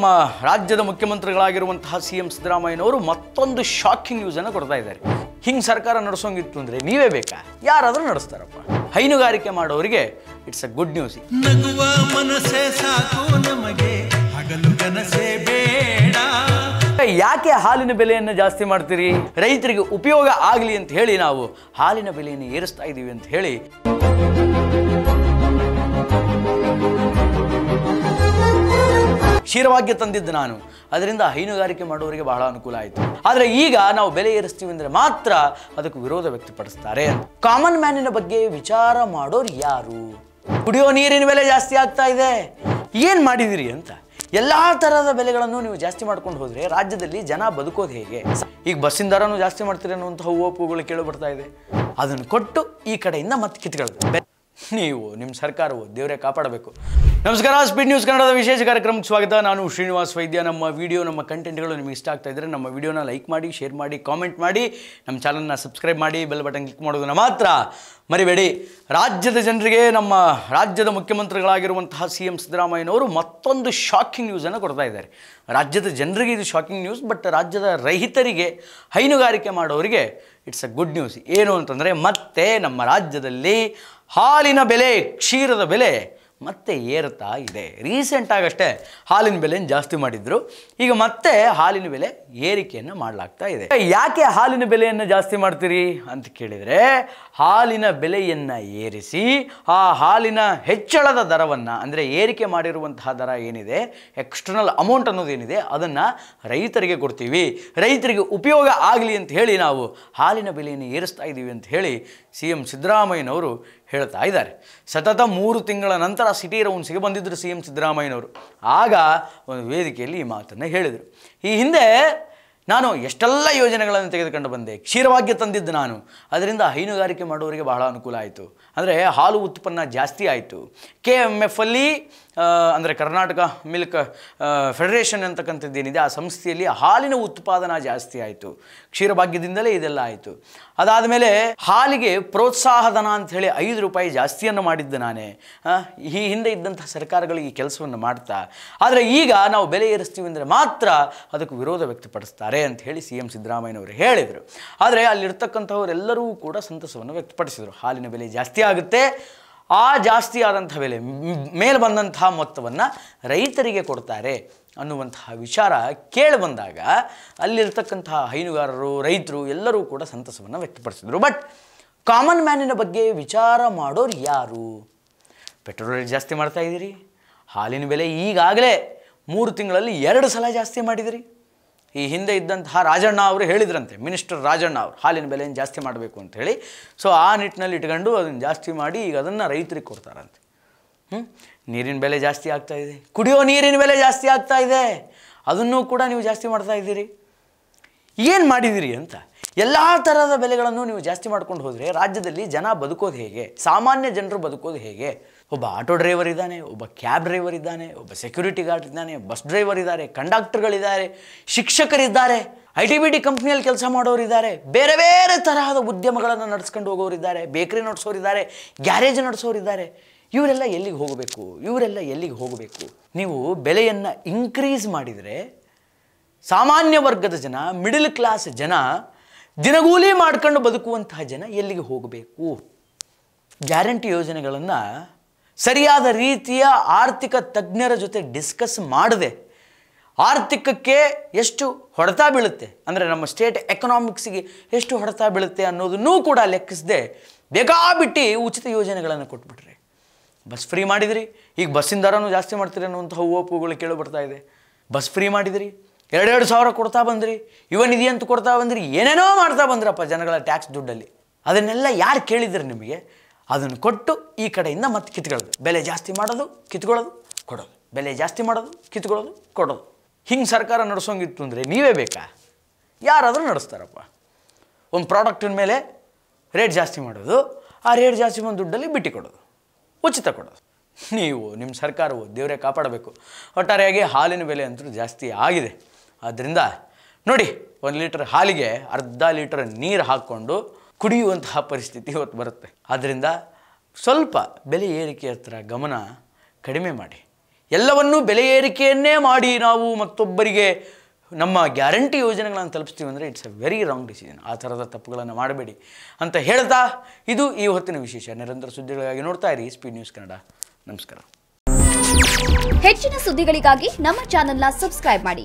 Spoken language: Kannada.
ನಮ್ಮ ರಾಜ್ಯದ ಮುಖ್ಯಮಂತ್ರಿಗಳಾಗಿರುವಂತಹ ಸಿ ಎಂ ಸಿದ್ದರಾಮಯ್ಯನವರು ಮತ್ತೊಂದು ಶಾಕಿಂಗ್ ಅನ್ನು ಕೊಡ್ತಾ ಇದ್ದಾರೆ ಹಿಂಗ್ ಸರ್ಕಾರ ನಡೆಸೋಂಗಿತ್ತು ಅಂದ್ರೆ ನೀವೇ ಬೇಕಾ ಯಾರಾದರೂ ನಡೆಸ್ತಾರಪ್ಪ ಹೈನುಗಾರಿಕೆ ಮಾಡೋರಿಗೆ ಇಟ್ಸ್ ಅ ಗುಡ್ ನ್ಯೂಸ್ ನಗುವ ಸಾಕು ನಮಗೆ ಬೇಡ ಯಾಕೆ ಹಾಲಿನ ಬೆಲೆಯನ್ನು ಜಾಸ್ತಿ ಮಾಡ್ತೀರಿ ರೈತರಿಗೆ ಉಪಯೋಗ ಆಗಲಿ ಅಂತ ಹೇಳಿ ನಾವು ಹಾಲಿನ ಬೆಲೆಯನ್ನು ಏರಿಸ್ತಾ ಇದ್ದೀವಿ ಅಂತ ಹೇಳಿ ಕ್ಷೀರವಾಗಿ ತಂದಿದ್ದು ನಾನು ಅದರಿಂದ ಹೈನುಗಾರಿಕೆ ಮಾಡುವವರಿಗೆ ಬಹಳ ಅನುಕೂಲ ಆಯಿತು ಆದರೆ ಈಗ ನಾವು ಬೆಲೆ ಏರಿಸ್ತೀವಿ ಅಂದರೆ ಮಾತ್ರ ಅದಕ್ಕೆ ವಿರೋಧ ವ್ಯಕ್ತಪಡಿಸ್ತಾರೆ ಕಾಮನ್ ಮ್ಯಾನಿನ ಬಗ್ಗೆ ವಿಚಾರ ಮಾಡೋರು ಯಾರು ಕುಡಿಯೋ ನೀರಿನ ಬೆಲೆ ಜಾಸ್ತಿ ಆಗ್ತಾ ಇದೆ ಏನು ಮಾಡಿದಿರಿ ಅಂತ ಎಲ್ಲ ಥರದ ಬೆಲೆಗಳನ್ನು ನೀವು ಜಾಸ್ತಿ ಮಾಡ್ಕೊಂಡು ಹೋದರೆ ರಾಜ್ಯದಲ್ಲಿ ಜನ ಬದುಕೋದು ಹೇಗೆ ಈಗ ಬಸ್ಸಿನ ದರನೂ ಜಾಸ್ತಿ ಮಾಡ್ತೀರಿ ಅನ್ನುವಂಥ ಓಪುಗಳು ಕೇಳಿ ಬರ್ತಾ ಇದೆ ಅದನ್ನು ಕೊಟ್ಟು ಈ ಕಡೆಯಿಂದ ಮತ್ತೆ ಕಿತ್ಕೊಳ್ಳೋದು ನೀವು ನಿಮ್ಮ ಸರ್ಕಾರವು ದೇವರೇ ಕಾಪಾಡಬೇಕು ನಮಸ್ಕಾರ ಸ್ಪೀಡ್ ನ್ಯೂಸ್ ಕನ್ನಡದ ವಿಶೇಷ ಕಾರ್ಯಕ್ರಮಕ್ಕೆ ಸ್ವಾಗತ ನಾನು ಶ್ರೀನಿವಾಸ್ ವೈದ್ಯ ನಮ್ಮ ವಿಡಿಯೋ ನಮ್ಮ ಕಂಟೆಂಟ್ಗಳು ನಿಮಗೆ ಇಷ್ಟ ಆಗ್ತಾ ಇದ್ದರೆ ನಮ್ಮ ವಿಡಿಯೋನ ಲೈಕ್ ಮಾಡಿ ಶೇರ್ ಮಾಡಿ ಕಾಮೆಂಟ್ ಮಾಡಿ ನಮ್ಮ ಚಾನಲ್ನ ಸಬ್ಸ್ಕ್ರೈಬ್ ಮಾಡಿ ಬೆಲ್ ಬಟನ್ ಕ್ಲಿಕ್ ಮಾಡೋದನ್ನು ಮಾತ್ರ ಮರಿಬೇಡಿ ರಾಜ್ಯದ ಜನರಿಗೆ ನಮ್ಮ ರಾಜ್ಯದ ಮುಖ್ಯಮಂತ್ರಿಗಳಾಗಿರುವಂತಹ ಸಿ ಎಂ ಸಿದ್ದರಾಮಯ್ಯನವರು ಮತ್ತೊಂದು ಶಾಕಿಂಗ್ ನ್ಯೂಸನ್ನು ಕೊಡ್ತಾ ಇದ್ದಾರೆ ರಾಜ್ಯದ ಜನರಿಗೆ ಇದು ಶಾಕಿಂಗ್ ನ್ಯೂಸ್ ಬಟ್ ರಾಜ್ಯದ ರೈತರಿಗೆ ಹೈನುಗಾರಿಕೆ ಮಾಡೋರಿಗೆ ಇಟ್ಸ್ ಅ ಗುಡ್ ನ್ಯೂಸ್ ಏನು ಅಂತಂದರೆ ಮತ್ತೆ ನಮ್ಮ ರಾಜ್ಯದಲ್ಲಿ ಹಾಲಿನ ಬೆಲೆ ಕ್ಷೀರದ ಬೆಲೆ ಮತ್ತೆ ಏರ್ತಾ ಇದೆ ರೀಸೆಂಟಾಗಷ್ಟೇ ಹಾಲಿನ ಬೆಲೆಯನ್ನು ಜಾಸ್ತಿ ಮಾಡಿದ್ರು ಈಗ ಮತ್ತೆ ಹಾಲಿನ ಬೆಲೆ ಏರಿಕೆಯನ್ನು ಮಾಡಲಾಗ್ತಾ ಇದೆ ಯಾಕೆ ಹಾಲಿನ ಬೆಲೆಯನ್ನು ಜಾಸ್ತಿ ಮಾಡ್ತೀರಿ ಅಂತ ಕೇಳಿದರೆ ಹಾಲಿನ ಬೆಲೆಯನ್ನು ಏರಿಸಿ ಆ ಹಾಲಿನ ಹೆಚ್ಚಳದ ದರವನ್ನು ಅಂದರೆ ಏರಿಕೆ ಮಾಡಿರುವಂತಹ ದರ ಏನಿದೆ ಎಕ್ಸ್ಟರ್ನಲ್ ಅಮೌಂಟ್ ಅನ್ನೋದೇನಿದೆ ಅದನ್ನು ರೈತರಿಗೆ ಕೊಡ್ತೀವಿ ರೈತರಿಗೆ ಉಪಯೋಗ ಆಗಲಿ ಅಂತ ಹೇಳಿ ನಾವು ಹಾಲಿನ ಬೆಲೆಯನ್ನು ಏರಿಸ್ತಾ ಇದ್ದೀವಿ ಅಂತ ಹೇಳಿ ಸಿ ಎಂ ಸಿದ್ದರಾಮಯ್ಯನವರು ಹೇಳ್ತಾ ಇದ್ದಾರೆ ಸತತ ಮೂರು ತಿಂಗಳ ನಂತರ ಸಿಟಿ ಸಿಗ ಬಂದಿದ್ದರು ಸಿ ಎಂ ಸಿದ್ದರಾಮಯ್ಯನವರು ಆಗ ಒಂದು ವೇದಿಕೆಯಲ್ಲಿ ಈ ಮಾತನ್ನು ಹೇಳಿದರು ಈ ಹಿಂದೆ ನಾನು ಎಷ್ಟೆಲ್ಲ ಯೋಜನೆಗಳನ್ನು ತೆಗೆದುಕೊಂಡು ಬಂದೆ ಕ್ಷೀರಭಾಗ್ಯ ತಂದಿದ್ದು ನಾನು ಅದರಿಂದ ಹೈನುಗಾರಿಕೆ ಮಾಡುವವರಿಗೆ ಬಹಳ ಅನುಕೂಲ ಆಯಿತು ಅಂದರೆ ಹಾಲು ಉತ್ಪನ್ನ ಜಾಸ್ತಿ ಆಯಿತು ಕೆ ಎಮ್ ಎಫ್ ಅಲ್ಲಿ ಅಂದರೆ ಕರ್ನಾಟಕ ಮಿಲ್ಕ್ ಫೆಡರೇಷನ್ ಅಂತಕ್ಕಂಥದ್ದು ಏನಿದೆ ಆ ಸಂಸ್ಥೆಯಲ್ಲಿ ಹಾಲಿನ ಉತ್ಪಾದನಾ ಜಾಸ್ತಿ ಆಯಿತು ಕ್ಷೀರಭಾಗ್ಯದಿಂದಲೇ ಇದೆಲ್ಲ ಆಯಿತು ಅದಾದ ಮೇಲೆ ಹಾಲಿಗೆ ಪ್ರೋತ್ಸಾಹಧನ ಅಂಥೇಳಿ ಐದು ರೂಪಾಯಿ ಜಾಸ್ತಿಯನ್ನು ಮಾಡಿದ್ದೆ ನಾನೇ ಈ ಹಿಂದೆ ಇದ್ದಂಥ ಸರ್ಕಾರಗಳು ಈ ಕೆಲಸವನ್ನು ಮಾಡ್ತಾ ಆದರೆ ಈಗ ನಾವು ಬೆಲೆ ಏರಿಸ್ತೀವಿ ಅಂದರೆ ಮಾತ್ರ ಅದಕ್ಕೆ ವಿರೋಧ ವ್ಯಕ್ತಪಡಿಸ್ತಾರೆ ಅಂತ ಹೇಳಿ ಸಿ ಎಂ ಸಿದ್ದರಾಮಯ್ಯನವರು ಹೇಳಿದರು ಆದರೆ ಅಲ್ಲಿರ್ತಕ್ಕಂಥವರೆಲ್ಲರೂ ಕೂಡ ಸಂತಸವನ್ನು ವ್ಯಕ್ತಪಡಿಸಿದರು ಹಾಲಿನ ಬೆಲೆ ಜಾಸ್ತಿ ಆಗುತ್ತೆ ಆ ಜಾಸ್ತಿ ಆದಂಥ ಬೆಲೆ ಮೇಲೆ ಬಂದಂತಹ ಮೊತ್ತವನ್ನು ರೈತರಿಗೆ ಕೊಡ್ತಾರೆ ಅನ್ನುವಂತಹ ವಿಚಾರ ಕೇಳಿ ಬಂದಾಗ ಅಲ್ಲಿರ್ತಕ್ಕಂತಹ ಹೈನುಗಾರರು ರೈತರು ಎಲ್ಲರೂ ಕೂಡ ಸಂತಸವನ್ನು ವ್ಯಕ್ತಪಡಿಸಿದರು ಬಟ್ ಕಾಮನ್ ಮ್ಯಾನಿನ ಬಗ್ಗೆ ವಿಚಾರ ಮಾಡೋರು ಯಾರು ಪೆಟ್ರೋಲ್ ರೇಟ್ ಜಾಸ್ತಿ ಇದ್ದೀರಿ ಹಾಲಿನ ಬೆಲೆ ಈಗಾಗಲೇ ಮೂರು ತಿಂಗಳಲ್ಲಿ ಎರಡು ಸಲ ಜಾಸ್ತಿ ಮಾಡಿದಿರಿ ಈ ಹಿಂದೆ ಇದ್ದಂತಹ ರಾಜಣ್ಣ ಅವರು ಹೇಳಿದ್ರಂತೆ ಮಿನಿಸ್ಟರ್ ರಾಜಣ್ಣ ಅವರು ಹಾಲಿನ ಬೆಲೆಯನ್ನು ಜಾಸ್ತಿ ಮಾಡಬೇಕು ಅಂತ ಹೇಳಿ ಸೊ ಆ ನಿಟ್ಟಿನಲ್ಲಿ ಇಟ್ಕೊಂಡು ಅದನ್ನು ಜಾಸ್ತಿ ಮಾಡಿ ಈಗ ಅದನ್ನು ರೈತರಿಗೆ ಕೊಡ್ತಾರಂತೆ ಹ್ಞೂ ನೀರಿನ ಬೆಲೆ ಜಾಸ್ತಿ ಆಗ್ತಾ ಇದೆ ಕುಡಿಯೋ ನೀರಿನ ಬೆಲೆ ಜಾಸ್ತಿ ಆಗ್ತಾ ಇದೆ ಅದನ್ನೂ ಕೂಡ ನೀವು ಜಾಸ್ತಿ ಮಾಡ್ತಾ ಇದ್ದೀರಿ ಏನು ಮಾಡಿದ್ದೀರಿ ಅಂತ ಎಲ್ಲ ಥರದ ಬೆಲೆಗಳನ್ನು ನೀವು ಜಾಸ್ತಿ ಮಾಡ್ಕೊಂಡು ಹೋದರೆ ರಾಜ್ಯದಲ್ಲಿ ಜನ ಬದುಕೋದು ಹೇಗೆ ಸಾಮಾನ್ಯ ಜನರು ಬದುಕೋದು ಹೇಗೆ ಒಬ್ಬ ಆಟೋ ಡ್ರೈವರ್ ಇದ್ದಾನೆ ಒಬ್ಬ ಕ್ಯಾಬ್ ಡ್ರೈವರ್ ಇದ್ದಾನೆ ಒಬ್ಬ ಸೆಕ್ಯೂರಿಟಿ ಗಾರ್ಡ್ ಇದ್ದಾನೆ ಬಸ್ ಡ್ರೈವರ್ ಇದ್ದಾರೆ ಕಂಡಕ್ಟರ್ಗಳಿದ್ದಾರೆ ಶಿಕ್ಷಕರಿದ್ದಾರೆ ಐ ಟಿ ಬಿ ಟಿ ಕಂಪ್ನಿಯಲ್ಲಿ ಕೆಲಸ ಮಾಡೋರು ಇದ್ದಾರೆ ಬೇರೆ ಬೇರೆ ತರಹದ ಉದ್ಯಮಗಳನ್ನು ನಡೆಸ್ಕೊಂಡು ಹೋಗೋರಿದ್ದಾರೆ ಬೇಕರಿ ನಡೆಸೋರಿದ್ದಾರೆ ಗ್ಯಾರೇಜ್ ನಡೆಸೋರಿದ್ದಾರೆ ಇವರೆಲ್ಲ ಎಲ್ಲಿಗೆ ಹೋಗಬೇಕು ಇವರೆಲ್ಲ ಎಲ್ಲಿಗೆ ಹೋಗಬೇಕು ನೀವು ಬೆಲೆಯನ್ನು ಇನ್ಕ್ರೀಸ್ ಮಾಡಿದರೆ ಸಾಮಾನ್ಯ ವರ್ಗದ ಜನ ಮಿಡಲ್ ಕ್ಲಾಸ್ ಜನ ದಿನಗೂಲಿ ಮಾಡ್ಕೊಂಡು ಬದುಕುವಂತಹ ಜನ ಎಲ್ಲಿಗೆ ಹೋಗಬೇಕು ಗ್ಯಾರಂಟಿ ಯೋಜನೆಗಳನ್ನು ಸರಿಯಾದ ರೀತಿಯ ಆರ್ಥಿಕ ತಜ್ಞರ ಜೊತೆ ಡಿಸ್ಕಸ್ ಮಾಡದೆ ಆರ್ಥಿಕಕ್ಕೆ ಎಷ್ಟು ಹೊಡೆತ ಬೀಳುತ್ತೆ ಅಂದರೆ ನಮ್ಮ ಸ್ಟೇಟ್ ಎಕನಾಮಿಕ್ಸಿಗೆ ಎಷ್ಟು ಹೊಡೆತ ಬೀಳುತ್ತೆ ಅನ್ನೋದನ್ನೂ ಕೂಡ ಲೆಕ್ಕಿಸದೆ ಬೇಕಾಬಿಟ್ಟು ಉಚಿತ ಯೋಜನೆಗಳನ್ನು ಕೊಟ್ಬಿಟ್ರಿ ಬಸ್ ಫ್ರೀ ಮಾಡಿದಿರಿ ಈಗ ಬಸ್ಸಿನ ದರನೂ ಜಾಸ್ತಿ ಮಾಡ್ತೀರಿ ಅನ್ನುವಂಥ ಓಪುಗಳು ಕೇಳಿ ಬರ್ತಾ ಇದೆ ಬಸ್ ಫ್ರೀ ಮಾಡಿದಿರಿ ಎರಡೆರಡು ಸಾವಿರ ಕೊಡ್ತಾ ಬಂದ್ರಿ ಯುವ ನಿಧಿ ಅಂತ ಕೊಡ್ತಾ ಬಂದ್ರಿ ಏನೇನೋ ಮಾಡ್ತಾ ಬಂದ್ರಪ್ಪ ಜನಗಳ ಟ್ಯಾಕ್ಸ್ ದುಡ್ಡಲ್ಲಿ ಅದನ್ನೆಲ್ಲ ಯಾರು ಕೇಳಿದ್ರಿ ನಿಮಗೆ ಅದನ್ನು ಕೊಟ್ಟು ಈ ಕಡೆಯಿಂದ ಮತ್ತೆ ಕಿತ್ಕೊಳ್ಳೋದು ಬೆಲೆ ಜಾಸ್ತಿ ಮಾಡೋದು ಕಿತ್ಕೊಳ್ಳೋದು ಕೊಡೋದು ಬೆಲೆ ಜಾಸ್ತಿ ಮಾಡೋದು ಕಿತ್ಕೊಳ್ಳೋದು ಕೊಡೋದು ಹಿಂಗೆ ಸರ್ಕಾರ ನಡೆಸೋಂಗಿತ್ತು ಅಂದರೆ ನೀವೇ ಬೇಕಾ ಯಾರಾದರೂ ನಡೆಸ್ತಾರಪ್ಪ ಒಂದು ಪ್ರಾಡಕ್ಟಿನ ಮೇಲೆ ರೇಟ್ ಜಾಸ್ತಿ ಮಾಡೋದು ಆ ರೇಟ್ ಜಾಸ್ತಿ ಒಂದು ದುಡ್ಡಲ್ಲಿ ಬಿಟ್ಟು ಕೊಡೋದು ಉಚಿತ ಕೊಡೋದು ನೀವು ನಿಮ್ಮ ಸರ್ಕಾರವು ದೇವರೇ ಕಾಪಾಡಬೇಕು ಒಟ್ಟಾರೆಯಾಗಿ ಹಾಲಿನ ಬೆಲೆ ಅಂತೂ ಜಾಸ್ತಿ ಆಗಿದೆ ಆದ್ದರಿಂದ ನೋಡಿ ಒಂದು ಲೀಟ್ರ್ ಹಾಲಿಗೆ ಅರ್ಧ ಲೀಟ್ರ್ ನೀರು ಹಾಕ್ಕೊಂಡು ಕುಡಿಯುವಂತಹ ಪರಿಸ್ಥಿತಿ ಇವತ್ತು ಬರುತ್ತೆ ಆದ್ದರಿಂದ ಸ್ವಲ್ಪ ಬೆಲೆ ಏರಿಕೆ ಹತ್ರ ಗಮನ ಕಡಿಮೆ ಮಾಡಿ ಎಲ್ಲವನ್ನೂ ಬೆಲೆ ಏರಿಕೆಯನ್ನೇ ಮಾಡಿ ನಾವು ಮತ್ತೊಬ್ಬರಿಗೆ ನಮ್ಮ ಗ್ಯಾರಂಟಿ ಯೋಜನೆಗಳನ್ನು ತಲುಪಿಸ್ತೀವಿ ಅಂದರೆ it's uh very wrong decision ಆ ಥರದ ತಪ್ಪುಗಳನ್ನು ಮಾಡಬೇಡಿ ಅಂತ ಹೇಳ್ತಾ ಇದು ಈ ಹೊತ್ತಿನ ವಿಶೇಷ ನಿರಂತರ ಸುದ್ದಿಗಳಿಗಾಗಿ ನೋಡ್ತಾ ಇರಿ ಸ್ಪೀಡ್ ನ್ಯೂಸ್ ಕನ್ನಡ ನಮಸ್ಕಾರ ಹೆಚ್ಚಿನ ಸುದ್ದಿಗಳಿಗಾಗಿ ನಮ್ಮ ಚಾನೆಲ್ನ ಸಬ್ಸ್ಕ್ರೈಬ್ ಮಾಡಿ